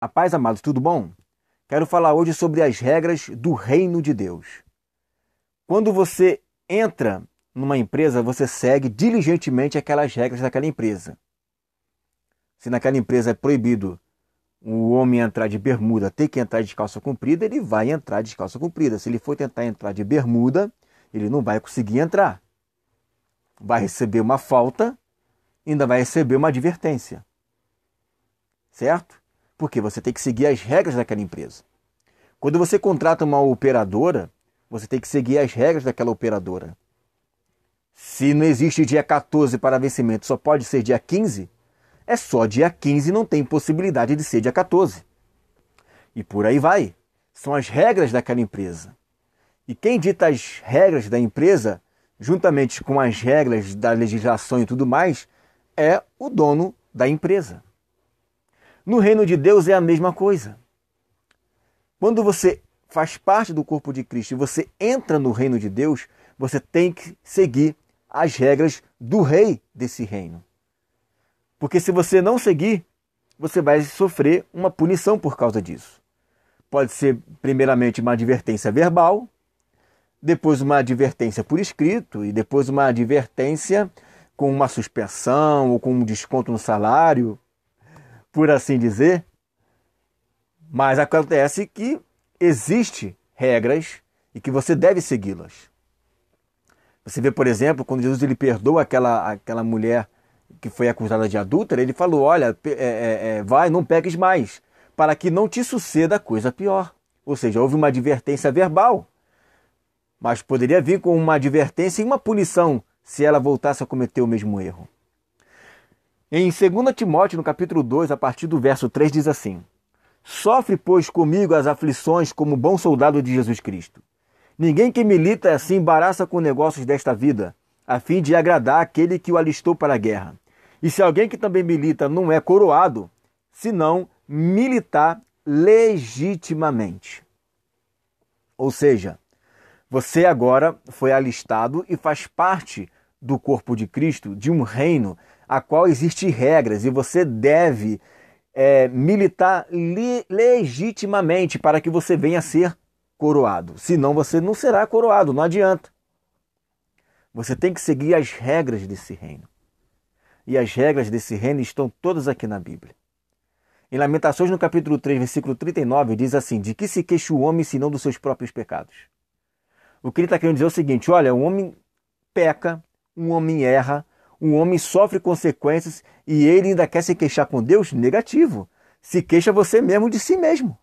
A paz, amados, tudo bom? Quero falar hoje sobre as regras do reino de Deus. Quando você entra numa empresa, você segue diligentemente aquelas regras daquela empresa. Se naquela empresa é proibido o homem entrar de bermuda, ter que entrar de calça comprida, ele vai entrar de calça comprida. Se ele for tentar entrar de bermuda, ele não vai conseguir entrar. Vai receber uma falta, ainda vai receber uma advertência. Certo? porque você tem que seguir as regras daquela empresa. Quando você contrata uma operadora, você tem que seguir as regras daquela operadora. Se não existe dia 14 para vencimento, só pode ser dia 15, é só dia 15, não tem possibilidade de ser dia 14. E por aí vai. São as regras daquela empresa. E quem dita as regras da empresa, juntamente com as regras da legislação e tudo mais, é o dono da empresa. No reino de Deus é a mesma coisa. Quando você faz parte do corpo de Cristo e você entra no reino de Deus, você tem que seguir as regras do rei desse reino. Porque se você não seguir, você vai sofrer uma punição por causa disso. Pode ser, primeiramente, uma advertência verbal, depois, uma advertência por escrito e depois, uma advertência com uma suspensão ou com um desconto no salário por assim dizer, mas acontece que existe regras e que você deve segui-las. Você vê, por exemplo, quando Jesus ele perdoa aquela, aquela mulher que foi acusada de adúltera, ele falou: Olha, é, é, é, vai, não peques mais, para que não te suceda coisa pior. Ou seja, houve uma advertência verbal, mas poderia vir com uma advertência e uma punição se ela voltasse a cometer o mesmo erro. Em 2 Timóteo, no capítulo 2, a partir do verso 3, diz assim: Sofre, pois, comigo as aflições como bom soldado de Jesus Cristo. Ninguém que milita assim embaraça com negócios desta vida, a fim de agradar aquele que o alistou para a guerra. E se alguém que também milita não é coroado, senão militar legitimamente. Ou seja, você agora foi alistado e faz parte do corpo de Cristo, de um reino a qual existem regras e você deve é, militar li, legitimamente para que você venha a ser coroado. Senão você não será coroado, não adianta. Você tem que seguir as regras desse reino. E as regras desse reino estão todas aqui na Bíblia. Em Lamentações, no capítulo 3, versículo 39, diz assim: De que se queixa o homem senão dos seus próprios pecados? O que ele está querendo dizer é o seguinte: olha, um homem peca, um homem erra, um homem sofre consequências e ele ainda quer se queixar com Deus? Negativo. Se queixa você mesmo de si mesmo.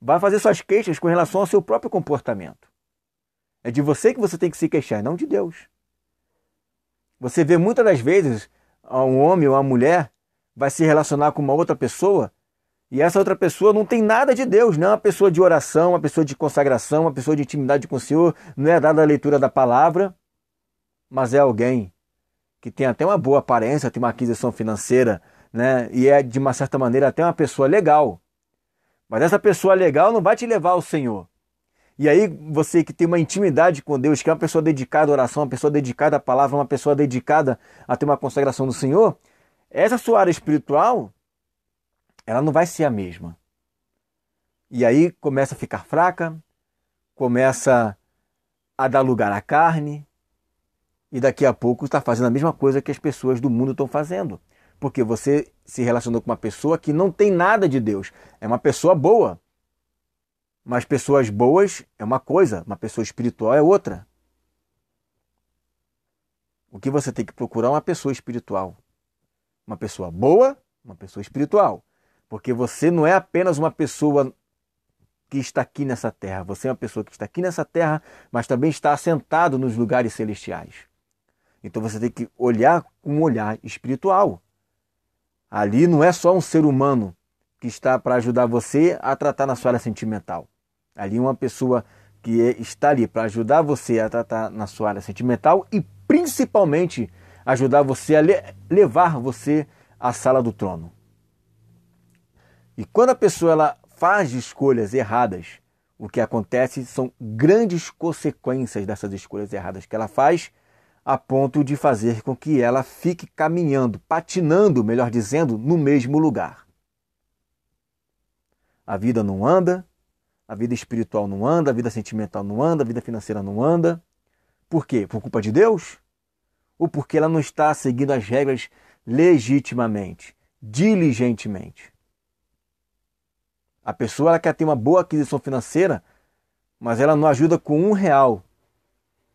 Vai fazer suas queixas com relação ao seu próprio comportamento. É de você que você tem que se queixar, não de Deus. Você vê muitas das vezes ah, um homem ou uma mulher vai se relacionar com uma outra pessoa e essa outra pessoa não tem nada de Deus, não é uma pessoa de oração, uma pessoa de consagração, uma pessoa de intimidade com o Senhor, não é dada a leitura da palavra mas é alguém que tem até uma boa aparência, tem uma aquisição financeira, né? E é de uma certa maneira até uma pessoa legal. Mas essa pessoa legal não vai te levar ao Senhor. E aí você que tem uma intimidade com Deus, que é uma pessoa dedicada à oração, uma pessoa dedicada à palavra, uma pessoa dedicada a ter uma consagração do Senhor, essa sua área espiritual, ela não vai ser a mesma. E aí começa a ficar fraca, começa a dar lugar à carne, e daqui a pouco está fazendo a mesma coisa que as pessoas do mundo estão fazendo. Porque você se relacionou com uma pessoa que não tem nada de Deus. É uma pessoa boa. Mas pessoas boas é uma coisa, uma pessoa espiritual é outra. O que você tem que procurar é uma pessoa espiritual. Uma pessoa boa, uma pessoa espiritual. Porque você não é apenas uma pessoa que está aqui nessa terra. Você é uma pessoa que está aqui nessa terra, mas também está assentado nos lugares celestiais. Então você tem que olhar com um olhar espiritual. Ali não é só um ser humano que está para ajudar você a tratar na sua área sentimental. Ali uma pessoa que é, está ali para ajudar você a tratar na sua área sentimental e principalmente ajudar você a levar você à sala do trono. E quando a pessoa ela faz escolhas erradas, o que acontece são grandes consequências dessas escolhas erradas que ela faz a ponto de fazer com que ela fique caminhando, patinando, melhor dizendo, no mesmo lugar. A vida não anda, a vida espiritual não anda, a vida sentimental não anda, a vida financeira não anda. Por quê? Por culpa de Deus? Ou porque ela não está seguindo as regras legitimamente, diligentemente? A pessoa ela quer ter uma boa aquisição financeira, mas ela não ajuda com um real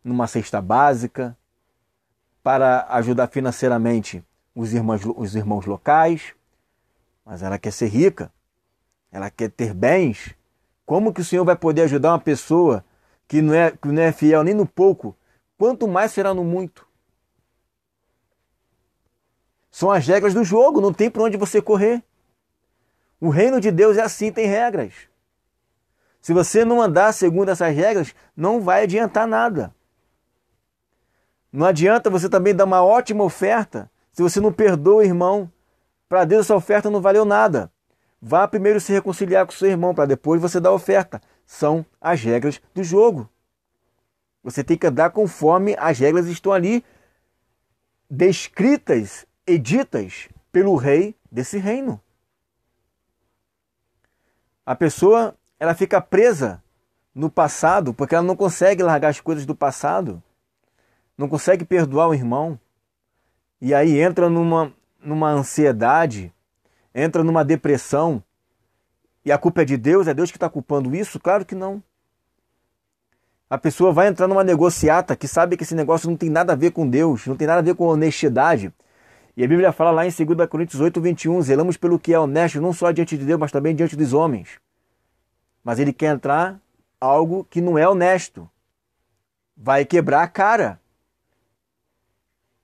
numa cesta básica, para ajudar financeiramente os irmãos, os irmãos locais, mas ela quer ser rica, ela quer ter bens. Como que o Senhor vai poder ajudar uma pessoa que não é, que não é fiel nem no pouco? Quanto mais será no muito? São as regras do jogo, não tem para onde você correr. O reino de Deus é assim, tem regras. Se você não andar segundo essas regras, não vai adiantar nada. Não adianta você também dar uma ótima oferta se você não perdoa o irmão. Para Deus, essa oferta não valeu nada. Vá primeiro se reconciliar com seu irmão, para depois você dar a oferta. São as regras do jogo. Você tem que andar conforme as regras estão ali descritas e ditas pelo rei desse reino. A pessoa, ela fica presa no passado porque ela não consegue largar as coisas do passado não consegue perdoar o irmão, e aí entra numa, numa ansiedade, entra numa depressão, e a culpa é de Deus, é Deus que está culpando isso? Claro que não. A pessoa vai entrar numa negociata que sabe que esse negócio não tem nada a ver com Deus, não tem nada a ver com honestidade. E a Bíblia fala lá em 2 Coríntios 8, 21, zelamos pelo que é honesto, não só diante de Deus, mas também diante dos homens. Mas ele quer entrar algo que não é honesto. Vai quebrar a cara.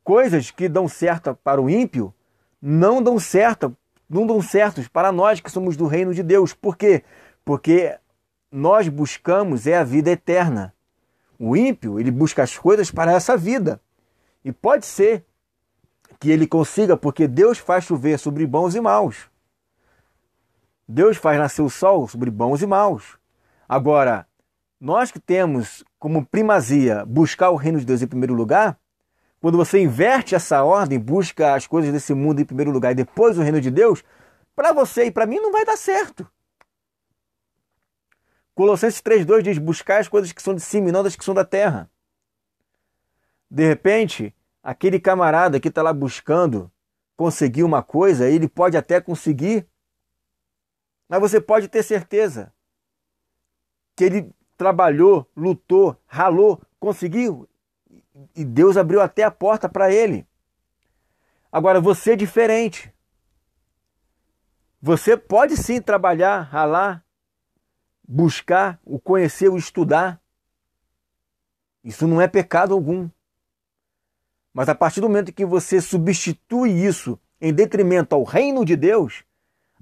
Coisas que dão certo para o ímpio não dão certo, não dão certos para nós que somos do reino de Deus. Por quê? Porque nós buscamos é a vida eterna. O ímpio, ele busca as coisas para essa vida. E pode ser que ele consiga, porque Deus faz chover sobre bons e maus. Deus faz nascer o sol sobre bons e maus. Agora, nós que temos como primazia buscar o reino de Deus em primeiro lugar, quando você inverte essa ordem, busca as coisas desse mundo em primeiro lugar e depois o reino de Deus, para você e para mim não vai dar certo. Colossenses 3,2 diz: buscar as coisas que são de cima e não das que são da terra. De repente, aquele camarada que está lá buscando conseguir uma coisa, ele pode até conseguir, mas você pode ter certeza que ele trabalhou, lutou, ralou, conseguiu e Deus abriu até a porta para ele. Agora você é diferente. Você pode sim trabalhar, ralar, buscar, o conhecer, o estudar. Isso não é pecado algum. Mas a partir do momento que você substitui isso em detrimento ao reino de Deus,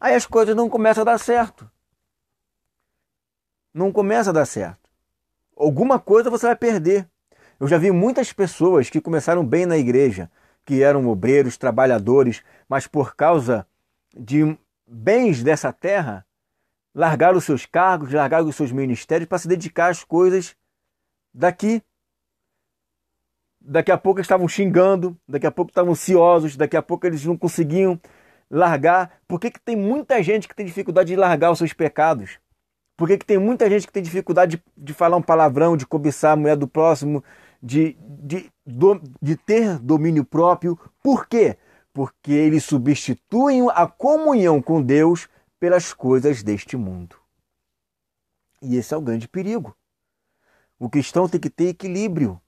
aí as coisas não começam a dar certo. Não começa a dar certo. Alguma coisa você vai perder. Eu já vi muitas pessoas que começaram bem na igreja, que eram obreiros, trabalhadores, mas por causa de bens dessa terra, largaram os seus cargos, largaram os seus ministérios para se dedicar às coisas daqui. Daqui a pouco estavam xingando, daqui a pouco estavam ansiosos, daqui a pouco eles não conseguiam largar. Por que, que tem muita gente que tem dificuldade de largar os seus pecados? Por que, que tem muita gente que tem dificuldade de, de falar um palavrão, de cobiçar a mulher do próximo, de, de, de ter domínio próprio. Por quê? Porque eles substituem a comunhão com Deus pelas coisas deste mundo. E esse é o grande perigo. O cristão tem que ter equilíbrio.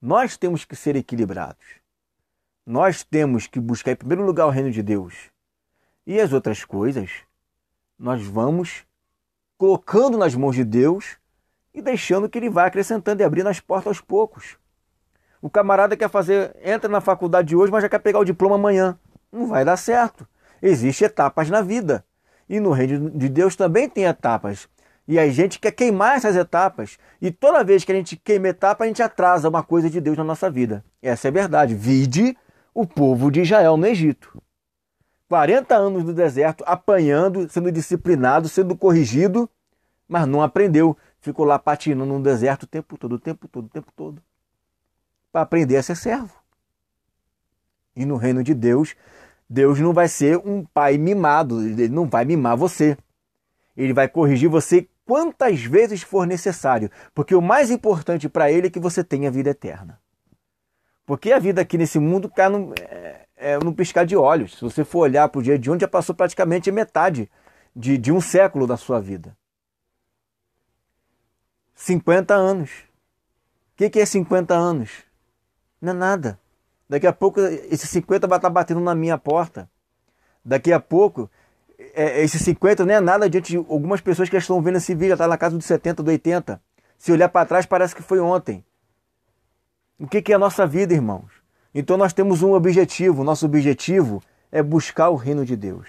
Nós temos que ser equilibrados. Nós temos que buscar em primeiro lugar o reino de Deus. E as outras coisas, nós vamos colocando nas mãos de Deus e deixando que ele vá acrescentando e abrindo as portas aos poucos. O camarada quer fazer, entra na faculdade hoje, mas já quer pegar o diploma amanhã. Não vai dar certo. Existem etapas na vida. E no reino de Deus também tem etapas. E a gente quer queimar essas etapas. E toda vez que a gente queima etapa, a gente atrasa uma coisa de Deus na nossa vida. Essa é a verdade. Vide o povo de Israel no Egito. 40 anos no deserto, apanhando, sendo disciplinado, sendo corrigido, mas não aprendeu ficou lá patinando no deserto o tempo todo, o tempo todo, o tempo todo, para aprender a ser servo. E no reino de Deus, Deus não vai ser um pai mimado, ele não vai mimar você. Ele vai corrigir você quantas vezes for necessário, porque o mais importante para ele é que você tenha vida eterna. Porque a vida aqui nesse mundo cai no é, é, piscar de olhos. Se você for olhar para o dia de onde já passou praticamente metade de, de um século da sua vida. 50 anos. O que, que é 50 anos? Não é nada. Daqui a pouco esse 50 vai estar batendo na minha porta. Daqui a pouco, é, é esse 50 não é nada diante de algumas pessoas que estão vendo esse vídeo, está na casa dos 70, dos 80. Se olhar para trás, parece que foi ontem. O que, que é a nossa vida, irmãos? Então nós temos um objetivo. Nosso objetivo é buscar o reino de Deus.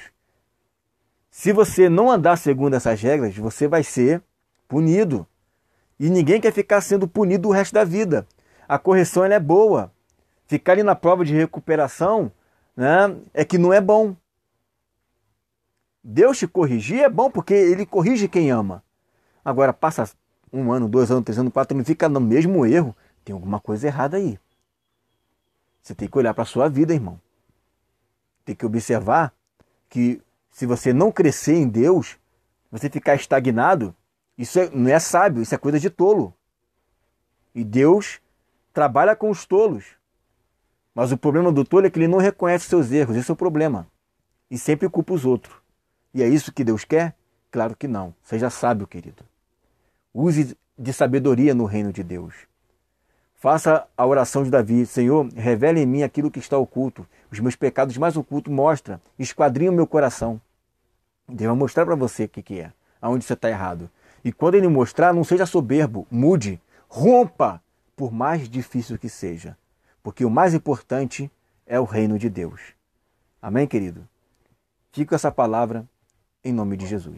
Se você não andar segundo essas regras, você vai ser punido. E ninguém quer ficar sendo punido o resto da vida. A correção é boa. Ficar ali na prova de recuperação né, é que não é bom. Deus te corrigir é bom porque ele corrige quem ama. Agora passa um ano, dois anos, três anos, quatro anos, fica no mesmo erro. Tem alguma coisa errada aí. Você tem que olhar para a sua vida, irmão. Tem que observar que se você não crescer em Deus, você ficar estagnado, isso é, não é sábio, isso é coisa de tolo. E Deus trabalha com os tolos. Mas o problema do tolo é que ele não reconhece seus erros, esse é o problema. E sempre culpa os outros. E é isso que Deus quer? Claro que não. Seja sábio, querido. Use de sabedoria no reino de Deus. Faça a oração de Davi: Senhor, revela em mim aquilo que está oculto. Os meus pecados mais ocultos mostra, esquadrinha o meu coração. Deus vai mostrar para você o que é, aonde você está errado. E quando ele mostrar, não seja soberbo, mude, rompa, por mais difícil que seja, porque o mais importante é o reino de Deus. Amém, querido? Fico essa palavra em nome de Jesus.